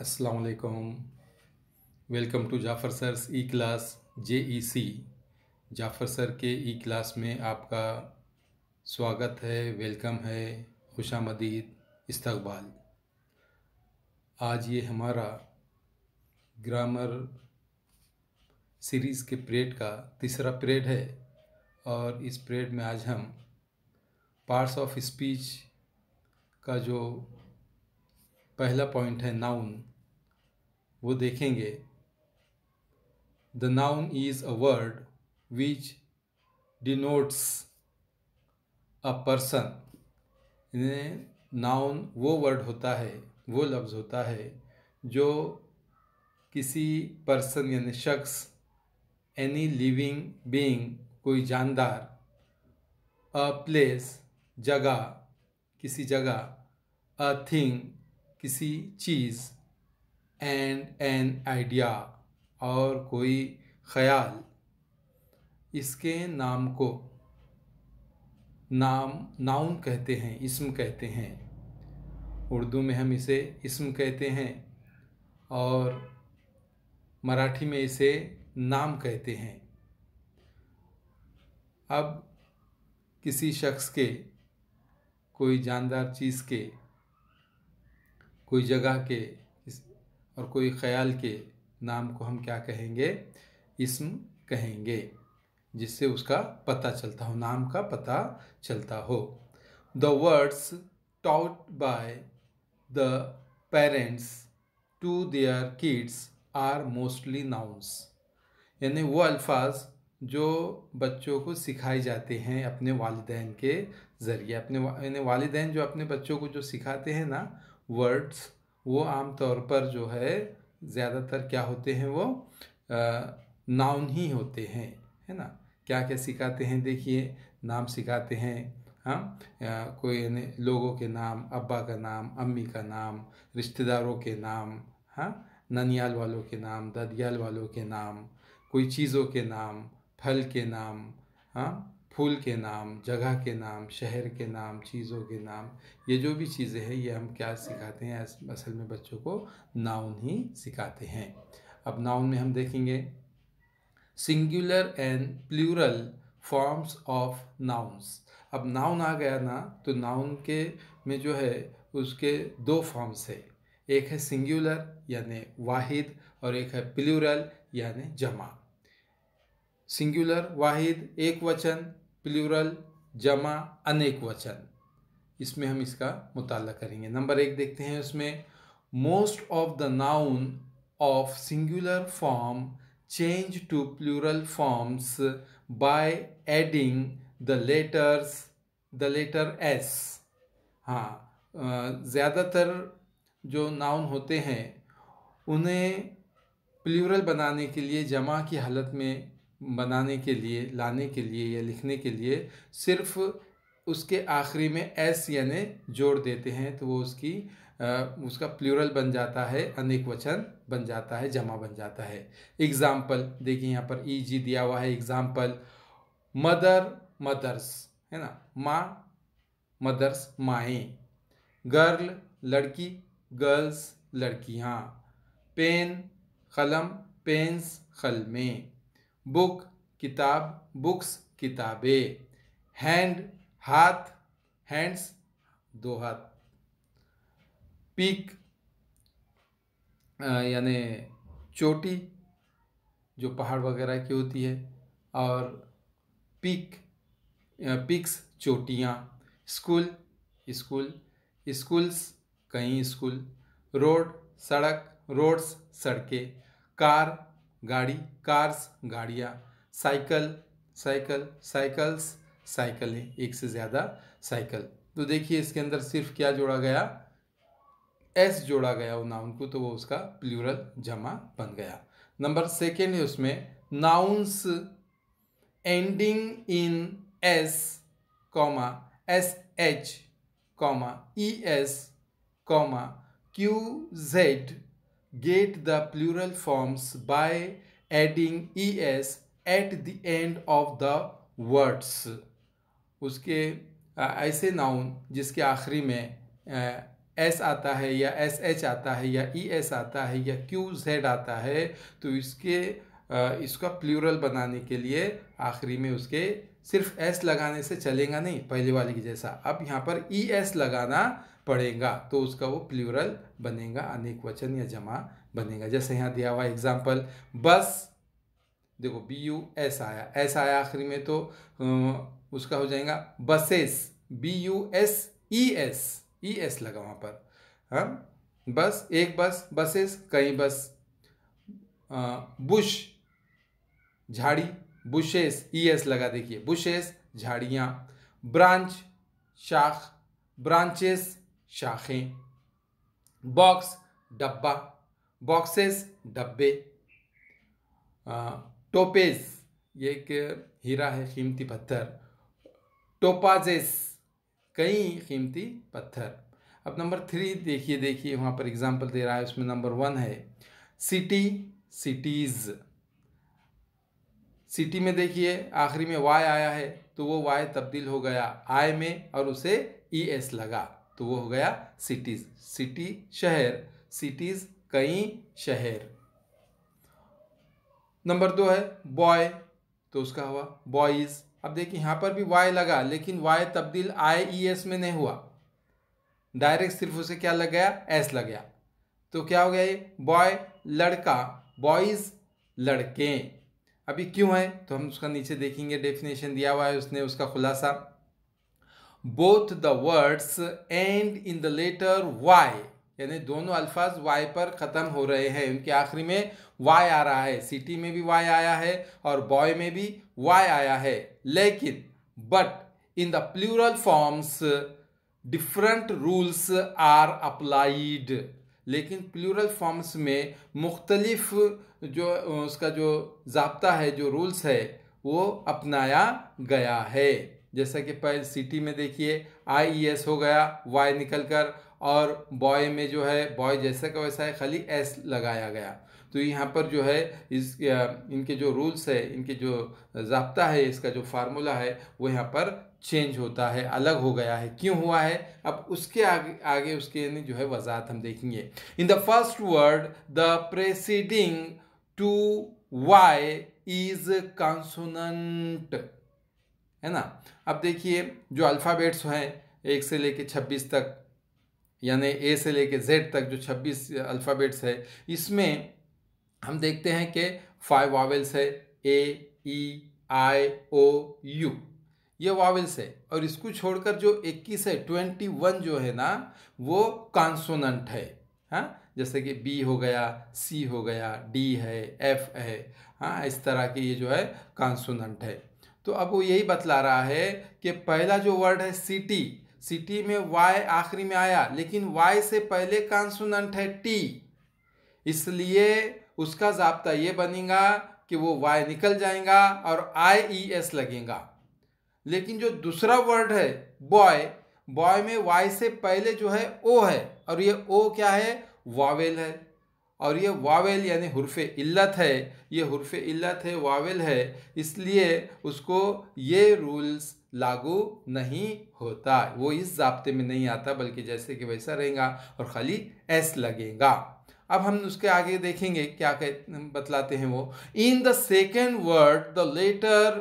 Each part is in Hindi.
असलकुम welcome to Jafar sir e class J E C Jafar sir के ई क्लास में आपका स्वागत है वेलकम है खुश आमदीद इस्तबाल आज ये हमारा ग्रामर सीरीज़ के पीरियड का तीसरा पीरियड है और इस पीरियड में आज हम पार्ट्स ऑफ स्पीच का जो पहला पॉइंट है नाउन वो देखेंगे the noun is a word which denotes a person noun वो वर्ड होता है वो लफ्ज़ होता है जो किसी पर्सन यानी शख्स एनी लिविंग बींग कोई जानदार अ प्लेस जगह किसी जगह अ थिंग किसी चीज़ एंड एन आइडिया और कोई ख्याल इसके नाम को नाम नाउन कहते हैं इसम कहते हैं उर्दू में हम इसे इसम कहते हैं और मराठी में इसे नाम कहते हैं अब किसी शख्स के कोई जानदार चीज़ के कोई जगह के और कोई ख्याल के नाम को हम क्या कहेंगे इसम कहेंगे जिससे उसका पता चलता हो नाम का पता चलता हो the words taught by the parents to their kids are mostly nouns यानी वो अल्फाज जो बच्चों को सिखाए जाते हैं अपने वालदेन के ज़रिए अपने यानी वालदेन जो अपने बच्चों को जो सिखाते हैं ना वर्ड्स वो आम तौर पर जो है ज़्यादातर क्या होते हैं वो नाउन ही होते हैं है ना क्या क्या सिखाते हैं देखिए नाम सिखाते हैं हाँ कोई लोगों के नाम अब्बा का नाम अम्मी का नाम रिश्तेदारों के नाम हाँ ननियाल वालों के नाम ददियाल वालों के नाम कोई चीज़ों के नाम फल के नाम हाँ फूल के नाम जगह के नाम शहर के नाम चीज़ों के नाम ये जो भी चीज़ें हैं ये हम क्या सिखाते हैं असल में बच्चों को नाउन ही सिखाते हैं अब नाउन में हम देखेंगे singular and plural forms of nouns अब नाउन आ गया ना तो नाउन के में जो है उसके दो फॉर्म्स है एक है सिंगुलर यानि वाहिद और एक है प्लूरल यानि जमा सिंगुलर वाहिद एक वचन प्लूरल जमा अनेक वचन इसमें हम इसका मुताल करेंगे नंबर एक देखते हैं उसमें most of the noun of singular form change to plural forms by adding the letters the letter S हाँ ज़्यादातर जो नाउन होते हैं उन्हें प्लूरल बनाने के लिए जमा की हालत में बनाने के लिए लाने के लिए या लिखने के लिए सिर्फ उसके आखिरी में एस यानि जोड़ देते हैं तो वो उसकी आ, उसका प्लूरल बन जाता है अनेक वचन बन जाता है जमा बन जाता है एग्ज़ाम्पल देखिए यहाँ पर ई e जी दिया हुआ है एग्ज़ाम्पल मदर मदर्स है ना माँ मदर्स माएँ गर्ल लड़की गर्ल्स लड़कियाँ पेन कलम पेंस कलमें बुक किताब बुक्स किताबें हैंड हाथ हैंड्स दो हाथ पीक यानी चोटी जो पहाड़ वगैरह की होती है और पीक पिक्स चोटियाँ स्कूल स्कूल स्कूल्स कहीं स्कूल रोड सड़क रोड्स सड़कें कार गाड़ी कार्स गाड़ियाँ साइकिल साइकिल साइकिल्स साइकिलें एक से ज़्यादा साइकिल तो देखिए इसके अंदर सिर्फ क्या जोड़ा गया एस जोड़ा गया वो नाउन को तो वो उसका प्लूरल जमा बन गया नंबर सेकेंड है उसमें nouns ending in S comma S H comma E S comma Q Z get the plural forms by adding es at the end of the words उसके ऐसे नाउन जिसके आखिरी में एस आता है या एस एच आता है या ई एस आता है या क्यू जेड आता है तो इसके इसका प्लूरल बनाने के लिए आखिरी में उसके सिर्फ एस लगाने से चलेगा नहीं पहले वाले की जैसा अब यहाँ पर ई एस लगाना पड़ेगा तो उसका वो प्लूरल बनेगा अनेक वचन या जमा बनेगा जैसे यहाँ दिया हुआ एग्जाम्पल बस देखो बी यू एस आया एस आया आखिरी में तो उसका हो जाएगा buses B U S E S E S लगा वहाँ पर हाँ बस एक बस बसेस कई बस बुश झाड़ी बुशेस ई एस लगा देखिए बुशेस झाड़ियाँ ब्रांच शाख ब्रांचेस शाखें बॉक्स डब्बा बॉक्सेस डब्बे टोपेज ये एक हीरा है कीमती पत्थर टोपाजेस कई कीमती पत्थर अब नंबर थ्री देखिए देखिए वहाँ पर एग्जाम्पल दे रहा है उसमें नंबर वन है सिटी सिटीज़ सिटी में देखिए आखिरी में वाई आया है तो वो वाई तब्दील हो गया आई में और उसे ई e एस लगा तो वो हो गया सिटीज़ सिटी शहर सिटीज़ कई शहर नंबर दो है बॉय तो उसका हुआ बॉयज़ अब देखिए यहां पर भी वाई लगा लेकिन वाई तब्दील आई ई एस में नहीं हुआ डायरेक्ट सिर्फ उसे क्या लग गया एस लग गया तो क्या हो गया ये बॉय लड़का बॉयज़ लड़के अभी क्यों है तो हम उसका नीचे देखेंगे डेफिनेशन दिया हुआ है उसने उसका खुलासा both the words and in the letter Y यानी दोनों अल्फाज वाई पर ख़त्म हो रहे हैं उनके आखिरी में वाई आ रहा है सिटी में भी वाई आया है और बॉय में भी वाई आया है लेकिन but in the plural forms different rules are applied लेकिन प्लूरल फॉर्म्स में मुख्तलिफ जो उसका जो जबता है जो रूल्स है वो अपनाया गया है जैसा कि पहले सिटी में देखिए आई एस e हो गया वाई निकल कर और बॉय में जो है बॉय जैसा का वैसा है खाली एस लगाया गया तो यहाँ पर जो है इस इनके जो रूल्स है इनके जो जबता है इसका जो फार्मूला है वो यहाँ पर चेंज होता है अलग हो गया है क्यों हुआ है अब उसके आगे आगे उसके जो है वजाहत हम देखेंगे in the first word the preceding to Y is consonant है ना अब देखिए जो अल्फ़ाबेट्स हैं एक से लेके छब्बीस तक यानी ए से लेके जेड तक जो छब्बीस अल्फ़ाबेट्स है इसमें हम देखते हैं कि फाइव वावल्स है ए ई आई ओ यू ये वावल्स है और इसको छोड़कर जो इक्कीस है ट्वेंटी वन जो है ना वो कॉन्सोनेंट है हाँ जैसे कि बी हो गया सी हो गया डी है एफ है हाँ इस तरह के ये जो है कॉन्सोनेंट है तो अब वो यही बतला रहा है कि पहला जो वर्ड है सिटी सिटी में वाई आखिरी में आया लेकिन वाई से पहले कॉन्सोनेंट है टी इसलिए उसका जबता ये बनेगा कि वो वाई निकल जाएगा और आई ई एस लगेगा लेकिन जो दूसरा वर्ड है बॉय बॉय में वाई से पहले जो है ओ है और ये ओ क्या है वावेल है और ये वावेल यानी हरफ इल्लत है ये हरफ इल्लत है वावेल है इसलिए उसको ये रूल्स लागू नहीं होता वो इस जबते में नहीं आता बल्कि जैसे कि वैसा रहेगा और खाली एस लगेगा अब हम उसके आगे देखेंगे क्या कह बतलाते हैं वो in the second word the letter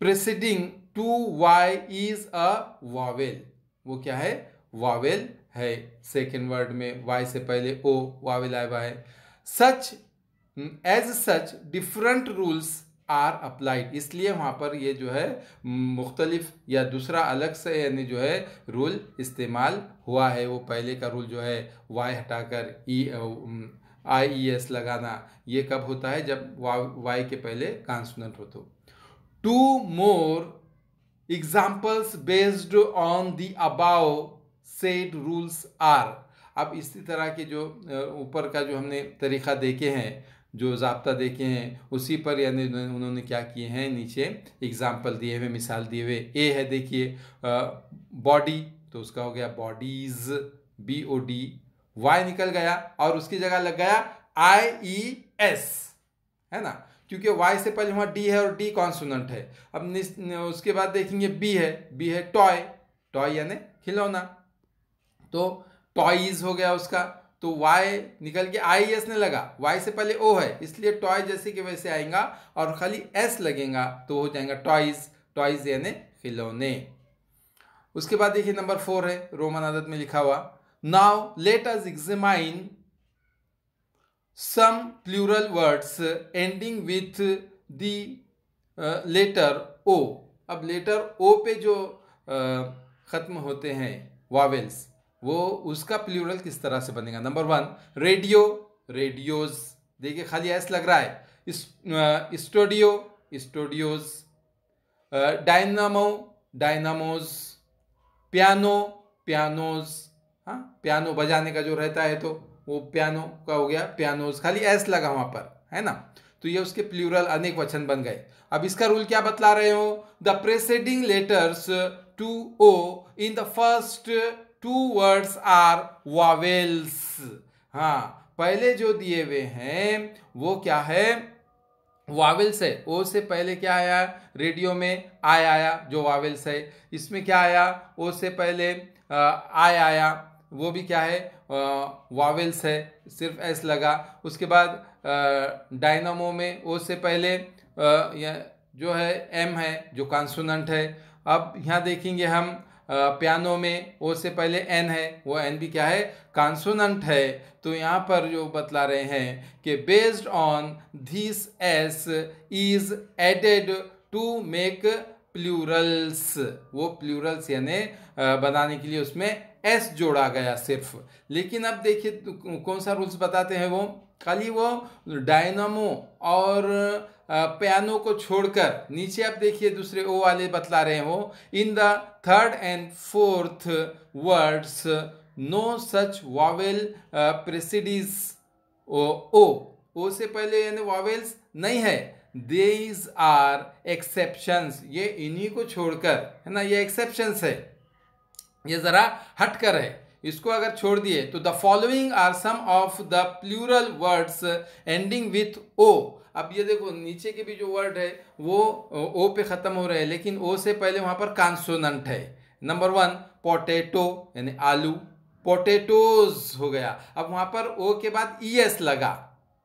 preceding to Y is a vowel वो क्या है वावेल है सेकेंड वर्ड में वाई से पहले ओ वा आया है such as such different rules are applied इसलिए वहाँ पर ये जो है mm, मुख्तलिफ या दूसरा अलग से यानी जो है रूल इस्तेमाल हुआ है वो पहले का रूल जो है वाई हटाकर ई आई ई एस लगाना ये कब होता है जब वा वाई के पहले कॉन्सोनेंट हो तो two more examples based on the above set rules are अब इसी तरह के जो ऊपर का जो हमने तरीक़ा देखे हैं जो जबता देखे हैं उसी पर यानी उन्होंने क्या किए हैं नीचे एग्ज़ाम्पल दिए हुए मिसाल दिए हुए ए है देखिए बॉडी तो उसका हो गया bodies B O D Y निकल गया और उसकी जगह लग गया आई ई एस है ना क्योंकि वाई से पहले वहाँ डी है और डी कॉन्सोनेंट है अब उसके बाद देखेंगे बी है बी है टॉय टॉय यानी खिलौना तो टॉयज हो गया उसका तो वाई निकल के आई एस ने लगा वाई से पहले ओ है इसलिए टॉय जैसे कि वैसे आएगा और खाली एस लगेगा तो हो जाएगा टॉयज टॉयज यानी खिलौने उसके बाद देखिए नंबर फोर है रोमन आदत में लिखा हुआ now let us examine some plural words ending with the letter O अब लेटर ओ पे जो uh, ख़त्म होते हैं वावेल्स वो उसका प्लूरल किस तरह से बनेगा नंबर वन रेडियो रेडियोज देखिए खाली ऐसा लग रहा है studio studios dynamo dynamos piano pianos हाँ पियानो बजाने का जो रहता है तो वो पियानो का हो गया पियानोज खाली एस लगा वहाँ पर है ना तो ये उसके प्लूरल अनेक वचन बन गए अब इसका रूल क्या बतला रहे हो the preceding letters to O in the first two words are vowels हाँ पहले जो दिए हुए हैं वो क्या है वावेल्स है ओ से पहले क्या आया रेडियो में आय आया जो वावेल्स है इसमें क्या आया ओ से पहले आय आया वो भी क्या है वावेल्स है सिर्फ एस लगा उसके बाद डायनामो में ओ से पहले जो है एम है जो कॉन्सोनेंट है अब यहाँ देखेंगे हम पियानो में ओ से पहले एन है वो एन भी क्या है कॉन्सोनंट है तो यहाँ पर जो बतला रहे हैं कि based on this S is added to make plurals वो प्लूरल्स यानी बनाने के लिए उसमें एस जोड़ा गया सिर्फ लेकिन अब देखिए कौन सा रूल्स बताते हैं वो खाली वो डायनामो और पियानो को छोड़कर नीचे आप देखिए दूसरे ओ वाले बतला रहे हो in the third and fourth words no such vowel precedes O O O से पहले यानी वावेल्स नहीं है देज आर एक्सेप्शंस ये इन्हीं को छोड़कर है ना ये एक्सेप्शंस है ये ज़रा हटकर है इसको अगर छोड़ दिए तो the following are some of the plural words ending with O अब ये देखो नीचे के भी जो वर्ड है वो ओ पे ख़त्म हो रहे हैं लेकिन ओ से पहले वहाँ पर कॉन्सोनंट है नंबर वन पोटैटो यानी आलू पोटैटोज हो गया अब वहाँ पर ओ के बाद ई एस लगा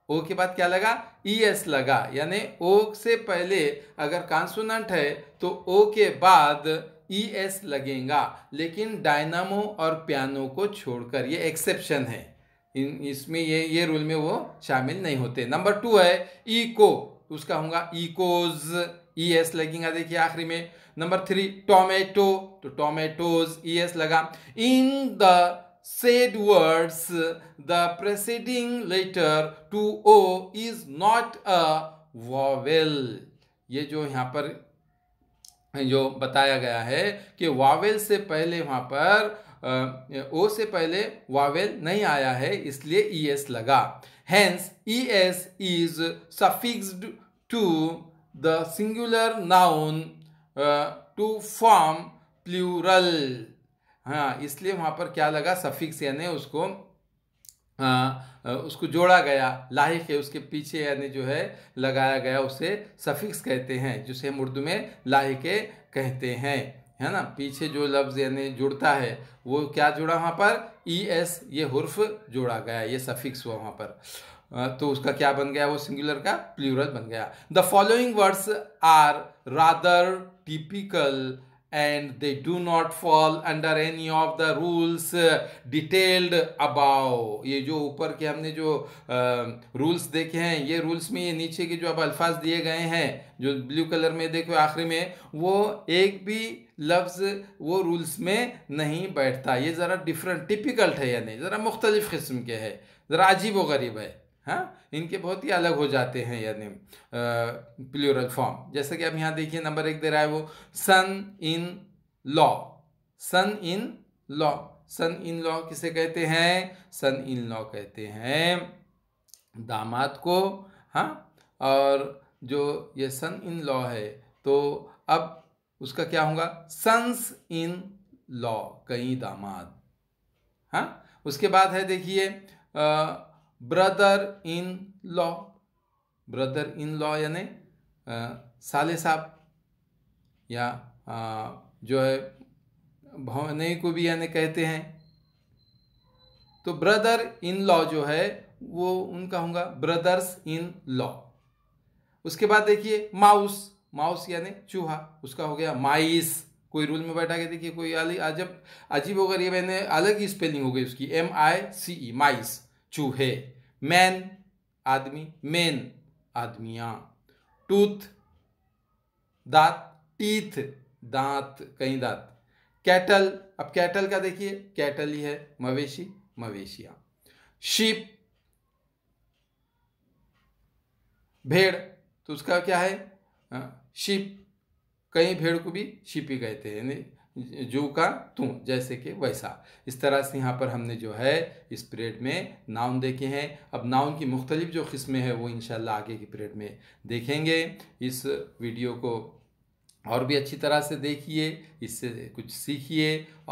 ओ के बाद क्या लगा ई एस लगा यानी ओ से पहले अगर कॉन्सोनेंट है तो ओ के बाद ई एस लगेगा लेकिन डायनामो और पियानो को छोड़कर ये एक्सेप्शन है इन इसमें ये ये रूल में वो शामिल नहीं होते नंबर टू है ईको तो उसका होगा ईकोज ई एस लगेगा देखिए आखिरी में नंबर थ्री टोमेटो तो टोमेटोज ई एस लगा in the said words the preceding letter to O is not a vowel ये जो यहाँ पर जो बताया गया है कि वावेल से पहले वहाँ पर ओ से पहले वावेल नहीं आया है इसलिए ई e एस लगा hence E S is suffixed to the singular noun to form plural हाँ इसलिए वहाँ पर क्या लगा सफिक्स यानी उसको आ, उसको जोड़ा गया लाहिक है उसके पीछे यानी जो है लगाया गया उसे सफिक्स कहते हैं जिसे हम उर्दू में लाहिक कहते हैं है ना पीछे जो लफ्ज़ यानी जुड़ता है वो क्या जुड़ा वहाँ पर ई एस ये हुर्फ जोड़ा गया ये सफिक्स हुआ वहाँ पर तो उसका क्या बन गया वो सिंगुलर का प्लूरल बन गया the following words are rather typical and they do not fall under any of the rules detailed above ये जो ऊपर के हमने जो रूल्स देखे हैं ये रूल्स में ये नीचे के जो अब अल्फाज दिए गए हैं जो ब्लू कलर में देखो आखिरी में वो एक भी लफ्ज़ वो रूल्स में नहीं बैठता ये ज़रा डिफरेंट टिपिकल्ट है यानी ज़रा मुख्तलिफ़ किस्म के है ज़रा अजीब व गरीब है हाँ इनके बहुत ही अलग हो जाते हैं यानी प्लूरल फॉर्म जैसे कि आप यहाँ देखिए नंबर एक दे रहा है वो son in law son in law son in law किसे कहते हैं सन इन लॉ कहते हैं दामाद को हाँ और जो ये सन इन लॉ है तो अब उसका क्या होगा सन्स इन लॉ कई दामाद हाँ उसके बाद है देखिए brother in law brother in law यानी साले साहब या आ, जो है भवने को भी यानी कहते हैं तो ब्रदर इन लॉ जो है वो उनका होगा ब्रदर्स इन लॉ उसके बाद देखिए माउस माउस यानी चूहा उसका हो गया माइस कोई रूल में बैठा के देखिए कोई अजब अजीब होकर ये मैंने अलग ही स्पेलिंग हो गई उसकी एम आई सी ई माइस चूहे मैन आदमी मेन आदमिया टूथ दांत टीथ दांत कई दांत कैटल अब कैटल का देखिए कैटल ही है मवेशी मवेशिया शिप भेड़ तो उसका क्या है शिप कई भेड़ को भी शिप ही कहते हैं यानी जो का तू जैसे कि वैसा इस तरह से यहाँ पर हमने जो है इस पीरियड में नाउन देखे हैं अब नाउन की मुख्तलिफ जो किस्में हैं वो इन आगे की पीरियड में देखेंगे इस वीडियो को और भी अच्छी तरह से देखिए इससे कुछ सीखिए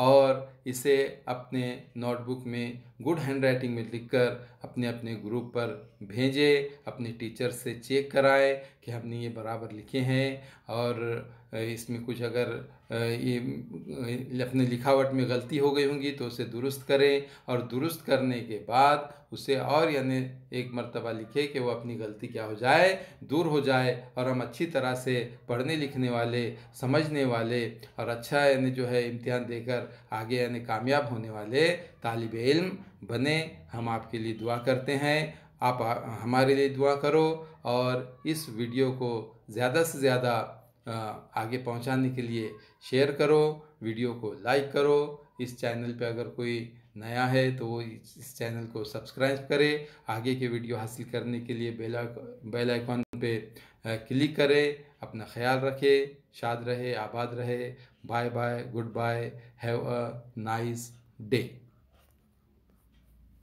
और इसे अपने नोटबुक में गुड हैंड राइटिंग में लिखकर अपने अपने ग्रुप पर भेजें अपने टीचर से चेक कराएं कि हमने ये बराबर लिखे हैं और इसमें कुछ अगर ये अपने लिखावट में गलती हो गई होंगी तो उसे दुरुस्त करें और दुरुस्त करने के बाद उसे और यानी एक मर्तबा लिखे कि वो अपनी गलती क्या हो जाए दूर हो जाए और हम अच्छी तरह से पढ़ने लिखने वाले समझने वाले और अच्छा यानी जो है इम्तिहान देकर आगे यानी कामयाब होने वाले तालब इल्म बने हम आपके लिए दुआ करते हैं आप हमारे लिए दुआ करो और इस वीडियो को ज़्यादा से ज़्यादा आगे पहुंचाने के लिए शेयर करो वीडियो को लाइक करो इस चैनल पे अगर कोई नया है तो वो इस चैनल को सब्सक्राइब करें आगे के वीडियो हासिल करने के लिए बेल बेल आइकॉन पे क्लिक करें अपना ख्याल रखें शाद रहे आबाद रहे bye bye goodbye have a nice day